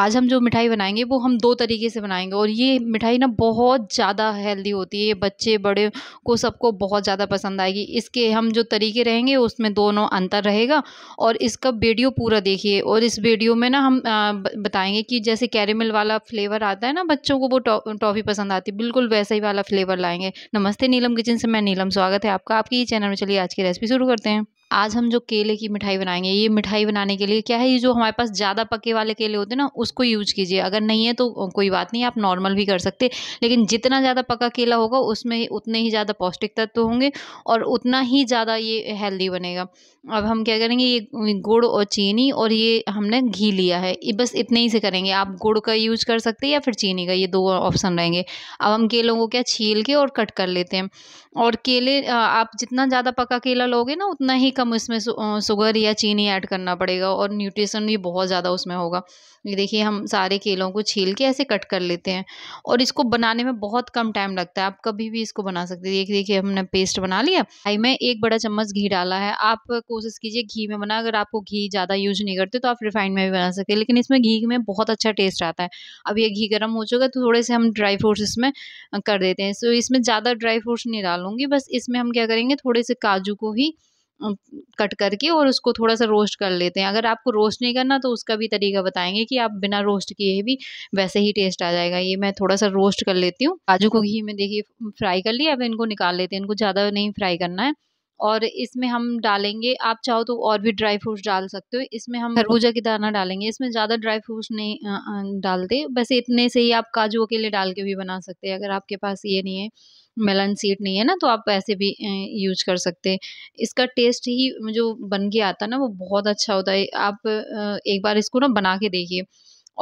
आज हम जो मिठाई बनाएंगे वो हम दो तरीके से बनाएंगे और ये मिठाई ना बहुत ज़्यादा हेल्दी होती है बच्चे बड़े को सबको बहुत ज़्यादा पसंद आएगी इसके हम जो तरीके रहेंगे उसमें दोनों अंतर रहेगा और इसका वीडियो पूरा देखिए और इस वीडियो में ना हम बताएंगे कि जैसे कैरेमिल वाला फ्लेवर आता है ना बच्चों को वो टॉफ़ी पसंद आती है बिल्कुल वैसा ही वाला फ्लेवर लाएंगे नमस्ते नीलम किचन से मैं नीलम स्वागत है आपका आपके ही चैनल में चलिए आज की रेसिपी शुरू करते हैं आज हम जो केले की मिठाई बनाएंगे ये मिठाई बनाने के लिए क्या है ये जो हमारे पास ज़्यादा पके वाले केले होते हैं ना उसको यूज कीजिए अगर नहीं है तो कोई बात नहीं आप नॉर्मल भी कर सकते लेकिन जितना ज़्यादा पका केला होगा उसमें उतने ही ज़्यादा पौष्टिक तत्व होंगे और उतना ही ज़्यादा ये हेल्दी बनेगा अब हम क्या करेंगे ये गुड़ और चीनी और ये हमने घी लिया है बस इतने ही से करेंगे आप गुड़ का यूज कर सकते हैं या फिर चीनी का ये दो ऑप्शन रहेंगे अब हम केलों को क्या छील के और कट कर लेते हैं और केले आप जितना ज़्यादा पका केला लोगे ना उतना ही कम इसमें शुगर या चीनी ऐड करना पड़ेगा और न्यूट्रिशन भी बहुत ज़्यादा उसमें होगा ये देखिए हम सारे केलों को छील के ऐसे कट कर लेते हैं और इसको बनाने में बहुत कम टाइम लगता है आप कभी भी इसको बना सकते हैं देखिए देखिए हमने पेस्ट बना लिया भाई में एक बड़ा चम्मच घी डाला है आप कोशिश कीजिए घी में बना अगर आपको घी ज़्यादा यूज नहीं करते तो आप रिफाइंड में भी बना सकते हैं लेकिन इसमें घी में बहुत अच्छा टेस्ट आता है अब ये घी गर्म हो चुका तो थोड़े से हम ड्राई फ्रूट्स इसमें कर देते हैं सो इसमें ज़्यादा ड्राई फ्रूट्स नहीं डाल डालूंगी बस इसमें हम क्या करेंगे थोड़े से काजू को ही कट करके और उसको थोड़ा सा रोस्ट कर लेते हैं अगर आपको रोस्ट नहीं करना तो उसका भी तरीका बताएंगे कि आप बिना रोस्ट किए भी वैसे ही टेस्ट आ जाएगा ये मैं थोड़ा सा रोस्ट कर लेती हूँ काजू को घी में देखिए फ्राई कर लिया अब इनको निकाल लेते हैं इनको ज़्यादा नहीं फ्राई करना है और इसमें हम डालेंगे आप चाहो तो और भी ड्राई फ्रूट्स डाल सकते हो इसमें हम खरबूजा की दाना डालेंगे इसमें ज़्यादा ड्राई फ्रूट्स नहीं डालते बस इतने से ही आप काजू अकेले डाल के भी बना सकते हैं अगर आपके पास ये नहीं है मेलन सीड नहीं है ना तो आप ऐसे भी यूज कर सकते हैं इसका टेस्ट ही जो बन के आता है ना वो बहुत अच्छा होता है आप एक बार इसको ना बना के देखिए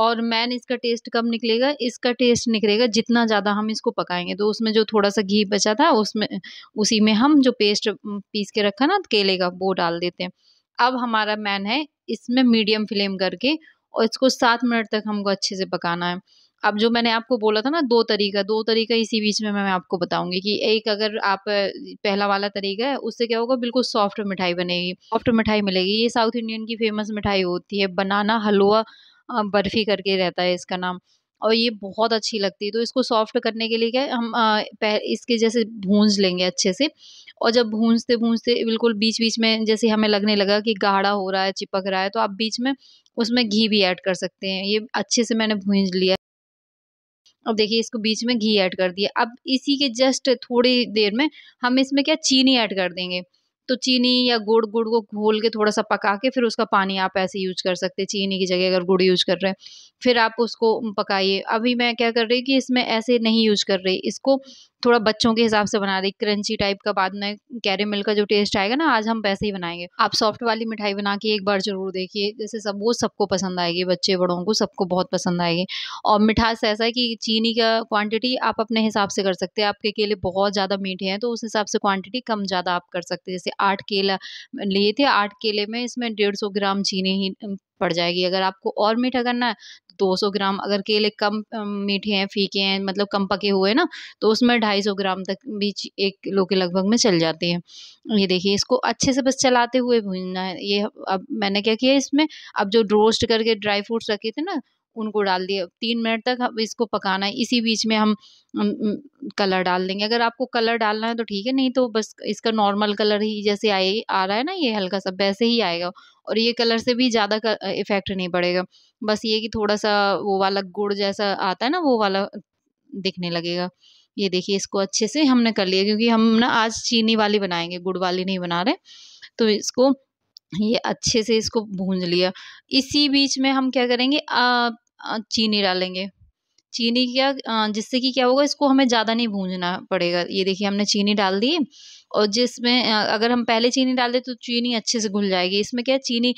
और मैन इसका टेस्ट कब निकलेगा इसका टेस्ट निकलेगा जितना ज़्यादा हम इसको पकाएंगे तो उसमें जो थोड़ा सा घी बचा था उसमें उसी में हम जो पेस्ट पीस के रखा ना केले का वो डाल देते हैं अब हमारा मैन है इसमें मीडियम फ्लेम करके और इसको सात मिनट तक हमको अच्छे से पकाना है अब जो मैंने आपको बोला था ना दो तरीका दो तरीका इसी बीच में मैं आपको बताऊंगी कि एक अगर आप पहला वाला तरीका है उससे क्या होगा बिल्कुल सॉफ्ट मिठाई बनेगी सॉफ्ट मिठाई मिलेगी ये साउथ इंडियन की फेमस मिठाई होती है बनाना हलवा बर्फी करके रहता है इसका नाम और ये बहुत अच्छी लगती है तो इसको सॉफ्ट करने के लिए क्या है हम इसके जैसे भूंज लेंगे अच्छे से और जब भूंजते भूंजते बिल्कुल बीच बीच में जैसे हमें लगने लगा कि गाढ़ा हो रहा है चिपक रहा है तो आप बीच में उसमें घी भी ऐड कर सकते हैं ये अच्छे से मैंने भूंज लिया अब देखिए इसको बीच में घी ऐड कर दिया अब इसी के जस्ट थोड़ी देर में हम इसमें क्या चीनी ऐड कर देंगे तो चीनी या गुड़ गुड़ को घोल के थोड़ा सा पका के फिर उसका पानी आप ऐसे यूज कर सकते हैं चीनी की जगह अगर गुड़ यूज कर रहे हैं फिर आप उसको पकाइए अभी मैं क्या कर रही कि इसमें ऐसे नहीं यूज कर रही इसको थोड़ा बच्चों के हिसाब से बना दें क्रंची टाइप का बाद में मिल्क का जो टेस्ट आएगा ना आज हम वैसे ही बनाएंगे आप सॉफ्ट वाली मिठाई बना के एक बार ज़रूर देखिए जैसे सब वो सबको पसंद आएगी बच्चे बड़ों को सबको बहुत पसंद आएगी और मिठास ऐसा है कि चीनी का क्वांटिटी आप अपने हिसाब से कर सकते हैं आपके केले बहुत ज़्यादा मीठे हैं तो उस हिसाब से क्वांटिटी कम ज़्यादा आप कर सकते हैं जैसे आठ केला लिए थे आठ केले में इसमें डेढ़ सौ ग्राम चीनी ही पड़ जाएगी अगर आपको और मीठा करना है 200 ग्राम अगर केले कम मीठे हैं फीके हैं मतलब कम पके हुए ना तो उसमें 250 ग्राम तक बीच एक किलो के लगभग में चल जाते हैं ये देखिए इसको अच्छे से बस चलाते हुए भूनना है ये अब मैंने क्या किया इसमें अब जो रोस्ट करके ड्राई फ्रूट्स रखे थे ना उनको डाल दिया तीन मिनट तक हम इसको पकाना है इसी बीच में हम कलर डाल देंगे अगर आपको कलर डालना है तो ठीक है नहीं तो बस इसका नॉर्मल कलर ही जैसे आए आ रहा है ना ये हल्का सा वैसे ही आएगा और ये कलर से भी ज़्यादा इफेक्ट नहीं पड़ेगा बस ये कि थोड़ा सा वो वाला गुड़ जैसा आता है ना वो वाला दिखने लगेगा ये देखिए इसको अच्छे से हमने कर लिया क्योंकि हम ना आज चीनी वाली बनाएंगे गुड़ वाली नहीं बना रहे तो इसको ये अच्छे से इसको भूंज लिया इसी बीच में हम क्या करेंगे आ, चीनी डालेंगे चीनी क्या जिससे कि क्या होगा इसको हमें ज़्यादा नहीं भूंजना पड़ेगा ये देखिए हमने चीनी डाल दी और जिसमें अगर हम पहले चीनी डाल दें तो चीनी अच्छे से घुल जाएगी इसमें क्या चीनी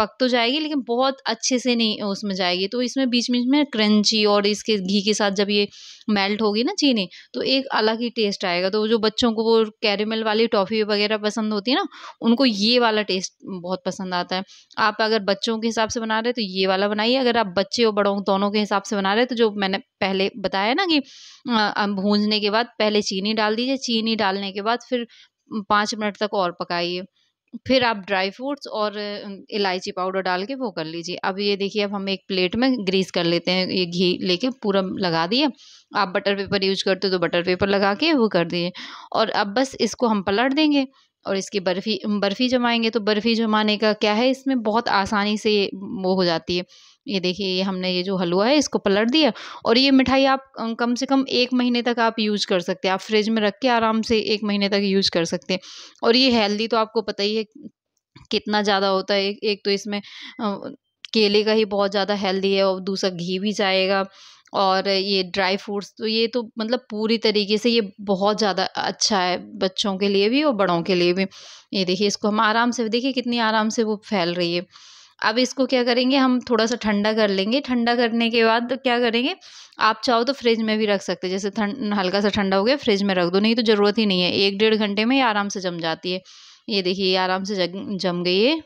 पक तो जाएगी लेकिन बहुत अच्छे से नहीं उसमें जाएगी तो इसमें बीच बीच में क्रंची और इसके घी के साथ जब ये मेल्ट होगी ना चीनी तो एक अलग ही टेस्ट आएगा तो जो बच्चों को वो कैरेमल वाली टॉफ़ी वगैरह पसंद होती है ना उनको ये वाला टेस्ट बहुत पसंद आता है आप अगर बच्चों के हिसाब से बना रहे तो ये वाला बनाइए अगर आप बच्चे और बड़ों दोनों के हिसाब से बना रहे तो जो मैंने पहले बताया ना कि भूंजने के बाद पहले चीनी डाल दीजिए चीनी डालने के बाद फिर पाँच मिनट तक और पकाइए फिर आप ड्राई फ्रूट्स और इलायची पाउडर डाल के वो कर लीजिए अब ये देखिए अब हम एक प्लेट में ग्रीस कर लेते हैं ये घी लेके पूरा लगा दिए आप बटर पेपर यूज करते हो तो बटर पेपर लगा के वो कर दिए और अब बस इसको हम पलट देंगे और इसकी बर्फ़ी बर्फ़ी जमाएंगे तो बर्फ़ी जमाने का क्या है इसमें बहुत आसानी से वो हो जाती है ये देखिए ये हमने ये जो हलवा है इसको पलट दिया और ये मिठाई आप कम से कम एक महीने तक आप यूज कर सकते हैं आप फ्रिज में रख के आराम से एक महीने तक यूज कर सकते हैं और ये हेल्दी तो आपको पता ही है कितना ज़्यादा होता है एक तो इसमें केले का ही बहुत ज़्यादा हेल्दी है और दूसरा घी भी जाएगा और ये ड्राई फ्रूट्स तो ये तो मतलब पूरी तरीके से ये बहुत ज़्यादा अच्छा है बच्चों के लिए भी और बड़ों के लिए भी ये देखिए इसको हम आराम से देखिए कितनी आराम से वो फैल रही है अब इसको क्या करेंगे हम थोड़ा सा ठंडा कर लेंगे ठंडा करने के बाद क्या करेंगे आप चाहो तो फ्रिज में भी रख सकते हैं जैसे ठंड हल्का सा ठंडा हो गया फ्रिज में रख दो नहीं तो ज़रूरत ही नहीं है एक डेढ़ घंटे में ये आराम से जम जाती है ये देखिए आराम से जम गई है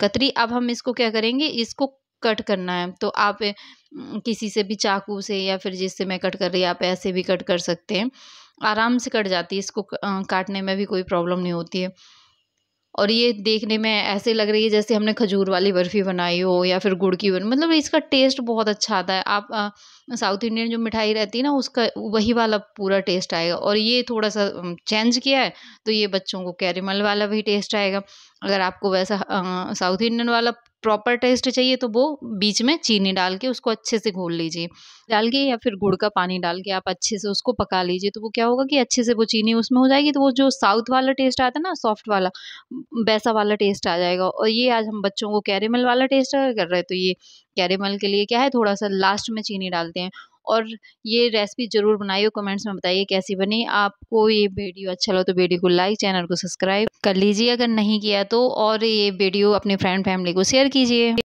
कतरी अब हम इसको क्या करेंगे इसको कट करना है तो आप किसी से भी चाकू से या फिर जिससे मैं कट कर रही आप ऐसे भी कट कर सकते हैं आराम से कट जाती है इसको काटने में भी कोई प्रॉब्लम नहीं होती है और ये देखने में ऐसे लग रही है जैसे हमने खजूर वाली बर्फ़ी बनाई हो या फिर गुड़ की बनी मतलब इसका टेस्ट बहुत अच्छा आता है आप साउथ इंडियन जो मिठाई रहती है ना उसका वही वाला पूरा टेस्ट आएगा और ये थोड़ा सा चेंज किया है तो ये बच्चों को कैरेमल वाला भी टेस्ट आएगा अगर आपको वैसा साउथ इंडियन वाला प्रॉपर टेस्ट चाहिए तो वो बीच में चीनी डाल के उसको अच्छे से घोल लीजिए डाल के या फिर गुड़ का पानी डाल के आप अच्छे से उसको पका लीजिए तो वो क्या होगा कि अच्छे से वो चीनी उसमें हो जाएगी तो वो जो साउथ वाला टेस्ट आता है ना सॉफ्ट वाला वैसा वाला टेस्ट आ जाएगा और ये आज हम बच्चों को कैरेमल वाला टेस्ट कर रहे हैं तो ये कैरेमल के लिए क्या है थोड़ा सा लास्ट में चीनी डालते हैं और ये रेसिपी ज़रूर बनाइए कमेंट्स में बताइए कैसी बनी आपको ये वीडियो अच्छा लगा तो वीडियो को लाइक चैनल को सब्सक्राइब कर लीजिए अगर नहीं किया तो और ये वीडियो अपने फ्रेंड फैमिली को शेयर कीजिए